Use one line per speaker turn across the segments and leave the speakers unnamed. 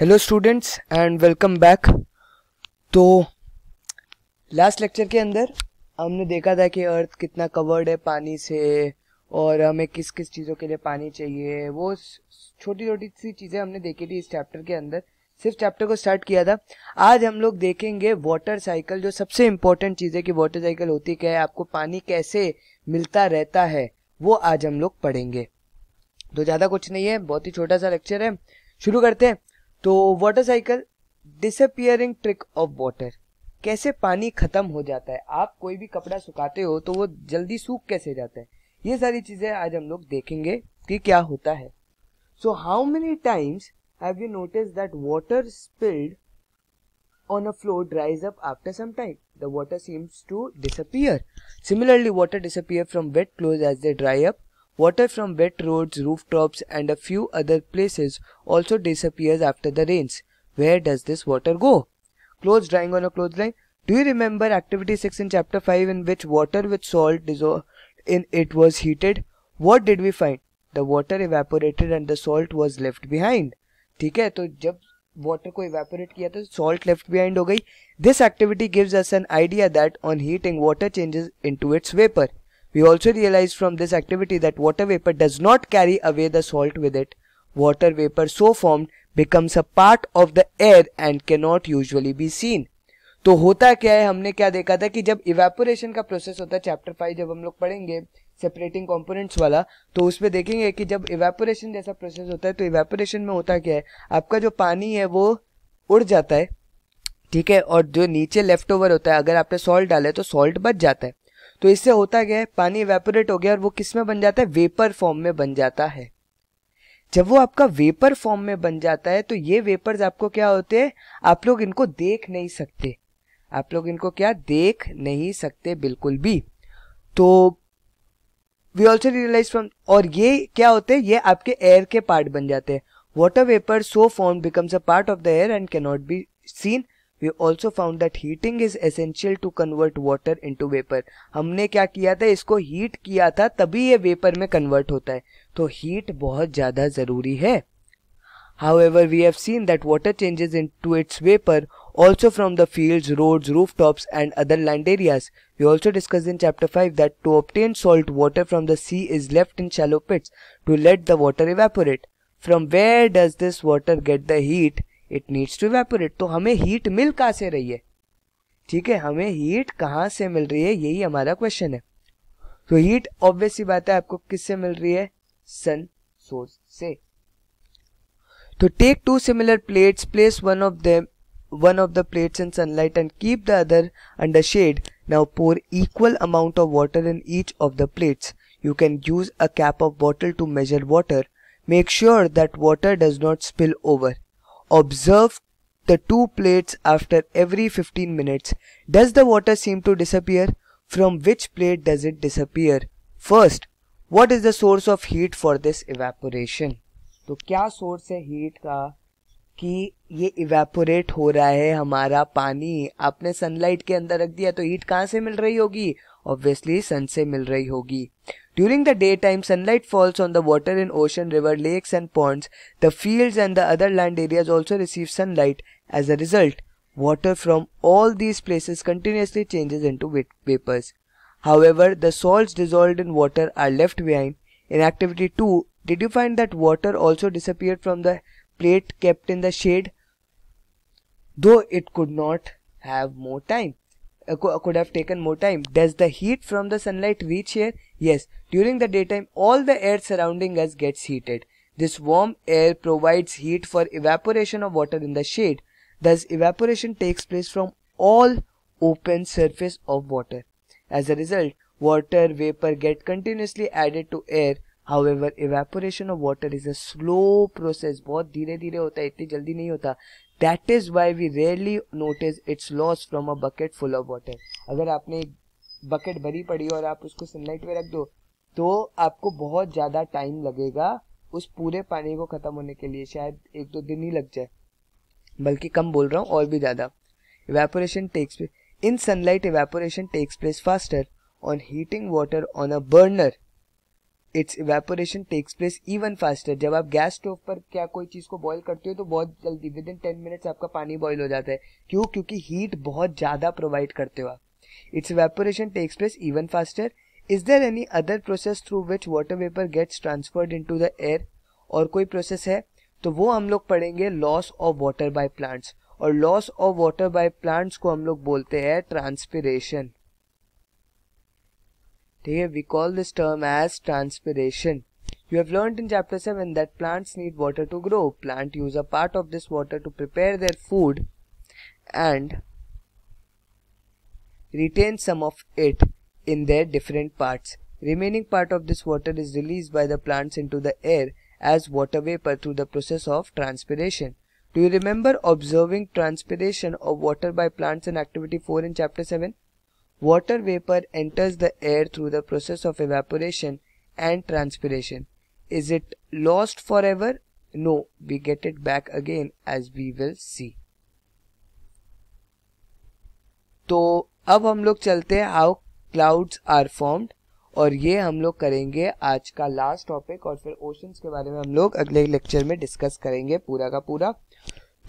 Hello students and welcome back तो last lecture के अंदर हमने देखा था कि अर्थ कितना कवर्ड है पानी से और हमें किस किस चीज़ों के लिए पानी चाहिए वो छोटी छोटी सी चीज़ें हमने देखी थी इस चैप्टर के अंदर सिर्फ चैप्टर को स्टार्ट किया था आज हम लोग देखेंगे वाटर साइकिल जो सबसे इम्पोर्टेंट चीज़ है कि वाटर साइकिल होती क्या है आपको पानी कैसे मिलता रहता है वो आज हम लोग पढ़ेंगे तो ज़्यादा कुछ नहीं है बहुत ही छोटा सा लेक्चर है शुरू करते हैं तो water cycle disappearing trick of water कैसे पानी खत्म हो जाता है आप कोई भी कपड़ा सुखाते हो तो वो जल्दी सूख कैसे जाता है ये सारी चीजें आज हम लोग देखेंगे कि क्या होता है so how many times have you notice that water spilled on a floor dries up after some time. The water seems to disappear. Similarly, water disappear Water from wet roads, rooftops and a few other places also disappears after the rains. Where does this water go? Clothes drying on a clothesline. Do you remember activity 6 in chapter 5 in which water with salt dissolved in it was heated? What did we find? The water evaporated and the salt was left behind. ठीक है तो जब water को evaporate किया तो salt left behind हो गई this activity gives us an idea that on heating We also realized from this activity that water vapor does not carry away the salt with it. Water vapor so formed becomes a part of the air and cannot usually be seen. तो होता क्या है हमने क्या देखा था कि जब इवेपोरेशन का प्रोसेस होता है चैप्टर फाइव जब हम लोग पढ़ेंगे सेपरेटिंग कंपोनेंट्स वाला तो उसमें देखेंगे कि जब इवेपोरेशन जैसा प्रोसेस होता है तो इवेपोरेशन में होता क्या है आपका जो पानी है वो उड़ जाता है ठीक है और जो नीचे लेफ्ट ओवर होता है अगर आपने सॉल्ट डाला है तो सॉल्ट बच जाता है तो इससे होता क्या है पानी वेपोरेट हो गया और वो किस में बन जाता है वेपर फॉर्म में बन जाता है जब वो आपका वेपर फॉर्म में बन जाता है तो ये वेपर्स आपको क्या होते हैं आप लोग इनको देख नहीं सकते आप लोग इनको क्या देख नहीं सकते बिल्कुल भी तो वी ऑल्सो रियलाइज फ्रॉम और ये क्या होते हैं ये आपके एयर के पार्ट बन जाते हैं water vapour so form becomes a part of the air and cannot be seen We also found that heating is essential to convert water into vapor. हमने क्या किया था इसको heat किया था तभी ये vapor में convert होता है तो heat बहुत ज़्यादा ज़रूरी है However, we have seen that water changes into its vapor also from the fields, roads, rooftops and other land areas. We also discussed in chapter 5 that to obtain salt water from the sea is left in shallow pits to let the water evaporate. From where does this water get the heat? It needs to evaporate तो हमें heat मिल कहा से रही है ठीक है हमें heat कहां से मिल रही है यही हमारा क्वेश्चन है तो हीट ऑब्वियसली बात है आपको किससे मिल रही है सन सोर्स से तो take two similar plates place one of the one of the plates in sunlight and keep the other under shade now pour equal amount of water in each of the plates you can use a cap of bottle to measure water make sure that water does not spill over Observe the two plates after every 15 minutes. Does the water seem to disappear? From which plate does it disappear? First, what is the source of heat for this evaporation? तो क्या source है heat का कि ये evaporate हो रहा है हमारा पानी आपने सनलाइट के अंदर रख दिया तो हीट कहाँ से मिल रही होगी obviously sun se mil rahi hogi. During the daytime, sunlight falls on the water in ocean, river, lakes and ponds. The fields and the other land areas also receive sunlight. As a result, water from all these places continuously changes into vapors. However, the salts dissolved in water are left behind. In activity 2, did you find that water also disappeared from the plate kept in the shade? Though it could not have more time could have taken more time. Does the heat from the sunlight reach here? Yes, during the daytime all the air surrounding us gets heated. This warm air provides heat for evaporation of water in the shade. Thus evaporation takes place from all open surface of water. As a result, water vapor get continuously added to air however evaporation of water is a slow process बहुत धीरे धीरे होता है इतनी जल्दी नहीं होता that is why we rarely notice its loss from a bucket full of water अगर आपने एक बकेट भरी पड़ी और आप उसको सनलाइट में रख दो तो आपको बहुत ज़्यादा टाइम लगेगा उस पूरे पानी को ख़त्म होने के लिए शायद एक दो दिन ही लग जाए बल्कि कम बोल रहा हूँ और भी ज़्यादा evaporation takes in sunlight evaporation takes place faster on heating water on a burner its evaporation takes place even faster जब आप गैस स्टोव पर क्या कोई चीज़ को बॉयल करते हो तो बहुत जल्दी विद इन टेन मिनट्स आपका पानी बॉयल हो जाता है क्यों क्योंकि हीट बहुत ज़्यादा प्रोवाइड करते हो आप its evaporation takes place even faster is there any other process through which water vapour gets transferred into the air और कोई प्रोसेस है तो वो हम लोग पढ़ेंगे loss of water by plants और loss of water by plants को हम लोग बोलते हैं transpiration Here we call this term as transpiration. You have learned in chapter 7 that plants need water to grow. Plants use a part of this water to prepare their food and retain some of it in their different parts. Remaining part of this water is released by the plants into the air as water vapor through the process of transpiration. Do you remember observing transpiration of water by plants in activity 4 in chapter 7? Water vapor enters the air through the process of evaporation and transpiration. Is it lost forever? No, we get it back again as we will see. तो अब हम लोग चलते हैं how clouds are formed और ये हम लोग करेंगे आज का लास्ट टॉपिक और फिर ओशंस के बारे में हम लोग अगले लेक्चर में डिस्कस करेंगे पूरा का पूरा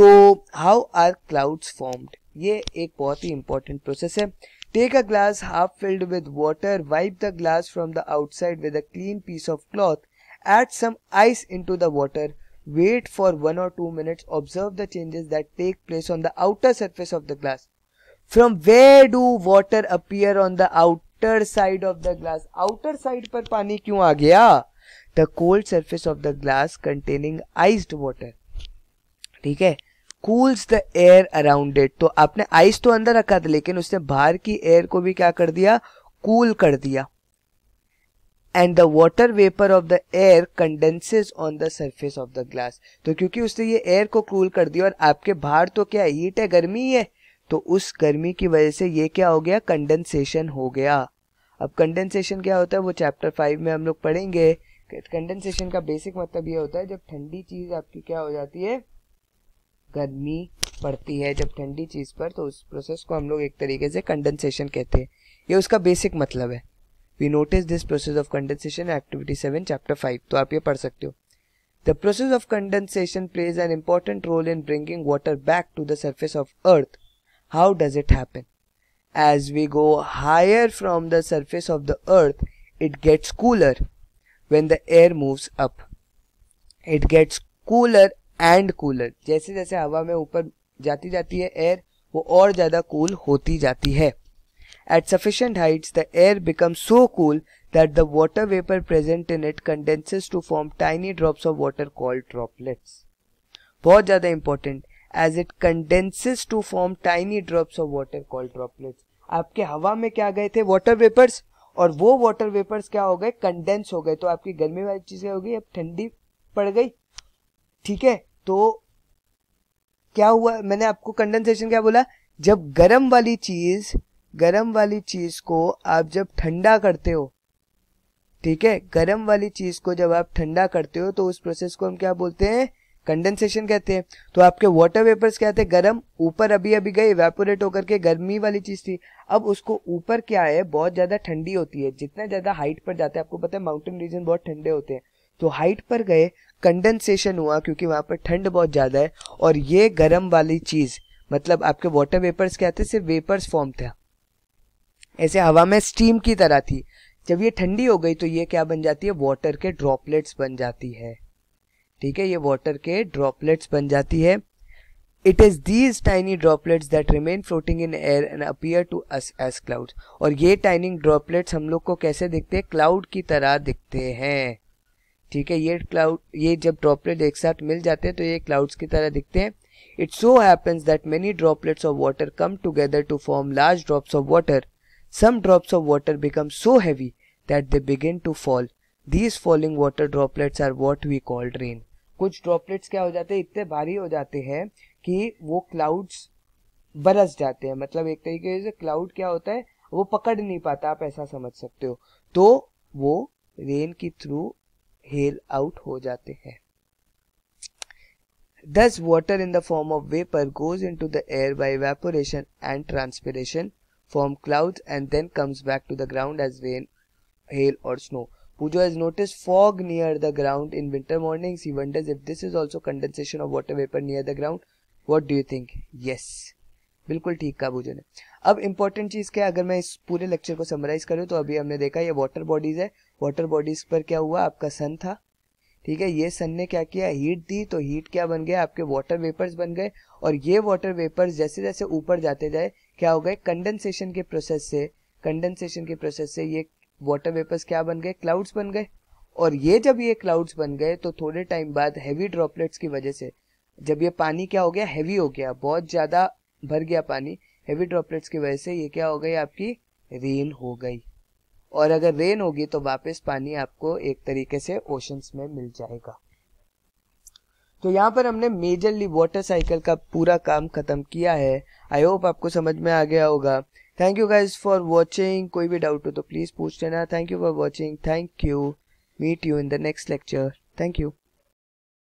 तो हाउ आर क्लाउड्स फॉर्म्ड ये एक बहुत ही इंपॉर्टेंट प्रोसेस है Take a glass half filled with water, wipe the glass from the outside with a clean piece of cloth, add some ice into the water, wait for 1 or 2 minutes, observe the changes that take place on the outer surface of the glass. From where do water appear on the outer side of the glass? Outer side पर पानी क्यों आ गया? The cold surface of the glass containing iced water. ठीक है cools the air around it तो आपने ice तो अंदर रखा था लेकिन उसने बाहर की एयर को भी क्या कर दिया कूल cool कर दिया and the water vapour of the air condenses on the surface of the glass तो क्योंकि उसने ये एयर को कूल cool कर दिया और आपके बाहर तो क्या हीट है गर्मी है तो उस गर्मी की वजह से ये क्या हो गया कंडेंसेशन हो गया अब कंडेंसेशन क्या होता है वो चैप्टर फाइव में हम लोग पढ़ेंगे कंडेंसेशन का बेसिक मतलब ये होता है जब ठंडी चीज़ आपकी क्या हो जाती है गर्मी पड़ती है जब ठंडी चीज़ पर तो उस प्रोसेस को हम लोग एक तरीके से कंडेंसेशन कहते हैं ये उसका बेसिक मतलब है we notice this process of condensation activity seven chapter five तो आप ये पढ़ सकते हो the process of condensation plays an important role in bringing water back to the surface of earth how does it happen as we go higher from the surface of the earth it gets cooler when the air moves up it gets cooler and cooler जैसे जैसे हवा में ऊपर जाती जाती है air वो और ज्यादा कूल cool होती जाती है at sufficient height the air become so cool that the water vapour present in it condenses to form tiny drops of water called droplets बहुत ज्यादा important as it condenses to form tiny drops of water called droplets आपके हवा में क्या गए थे water vapours और वो वॉटर वेपर्स क्या हो गए कंडेंस हो गए तो आपकी गर्मी वाली चीजें हो गई अब ठंडी पड़ गई ठीक है तो क्या हुआ मैंने आपको कंडेंसेशन क्या बोला जब गर्म वाली चीज गर्म वाली चीज को आप जब ठंडा करते हो ठीक है गर्म वाली चीज को जब आप ठंडा करते हो तो उस प्रोसेस को हम क्या बोलते हैं कंडेंसेशन कहते हैं तो आपके वाटर वेपर्स क्या थे गर्म ऊपर अभी अभी गए वेपोरेट होकर के गर्मी वाली चीज थी अब उसको ऊपर क्या है बहुत ज्यादा ठंडी होती है जितना ज्यादा हाइट पर जाते हैं आपको पता है माउंटेन रीजन बहुत ठंडे होते हैं तो हाइट पर गए कंडेंसेशन हुआ क्योंकि वहाँ पर ठंड बहुत ज़्यादा है और ये गर्म वाली चीज़ मतलब आपके वाटर वेपर्स क्या थे सिर्फ वेपर्स फॉर्म था ऐसे हवा में स्टीम की तरह थी जब ये ठंडी हो गई तो ये क्या बन जाती है वाटर के ड्रॉपलेट्स बन जाती है ठीक है ये वाटर के ड्रॉपलेट्स बन जाती है it is these tiny droplets that remain floating in air and appear to us as clouds और ये टाइनिंग ड्रॉपलेट्स हम लोग को कैसे दिखते हैं क्लाउड की तरह दिखते हैं ठीक है ये क्लाउड ये जब ड्रॉपलेट एक साथ मिल जाते हैं तो ये क्लाउड्स की तरह दिखते हैं it so happens that many droplets of water come together to form large drops of water some drops of water become so heavy that they begin to fall these falling water droplets are what we called rain कुछ droplets क्या हो जाते हैं इतने भारी हो जाते हैं कि वो क्लाउड्स बरस जाते हैं मतलब एक तरीके से क्लाउड क्या होता है वो पकड़ नहीं पाता आप ऐसा समझ सकते हो तो वो रेन के थ्रू हेल आउट हो जाते हैं thus water in the form of vapour goes into the air by evaporation and transpiration form cloud and then comes back to the ground as rain hail और snow Pooja as notice fog near the ground in winter morning she wonders if this is also condensation of water vapour near the ground what do you think yes बिल्कुल ठीक कहा पूजो ने अब important चीज क्या है अगर मैं इस पूरे लेक्चर को समराइज करूँ तो अभी हमने देखा ये वॉटर बॉडीज है वाटर बॉडीज पर क्या हुआ आपका सन था ठीक है ये सन ने क्या किया हीट दी तो हीट क्या बन गया आपके वाटर वेपर्स बन गए और ये वाटर वेपर्स जैसे जैसे ऊपर जाते जाए क्या हो गए कंडेंसेशन के प्रोसेस से कंडेंसेशन के प्रोसेस से ये वाटर वेपर्स क्या बन गए क्लाउड्स बन गए और ये जब ये क्लाउड्स बन गए तो थोड़े टाइम बाद हैवी ड्रॉपलेट्स की वजह से जब ये पानी क्या हो गया हैवी हो गया बहुत ज़्यादा भर गया पानी हैवी ड्रॉपलेट्स की वजह से ये क्या हो गई आपकी रेन हो गई और अगर रेन होगी तो वापस पानी आपको एक तरीके से ओशंस में मिल जाएगा तो यहाँ पर हमने मेजरली वाटर साइकिल का पूरा काम ख़त्म किया है आई होप आपको समझ में आ गया होगा thank you guys for watching कोई भी डाउट हो तो प्लीज़ पूछ लेना thank you for watching thank you meet you in the next lecture thank you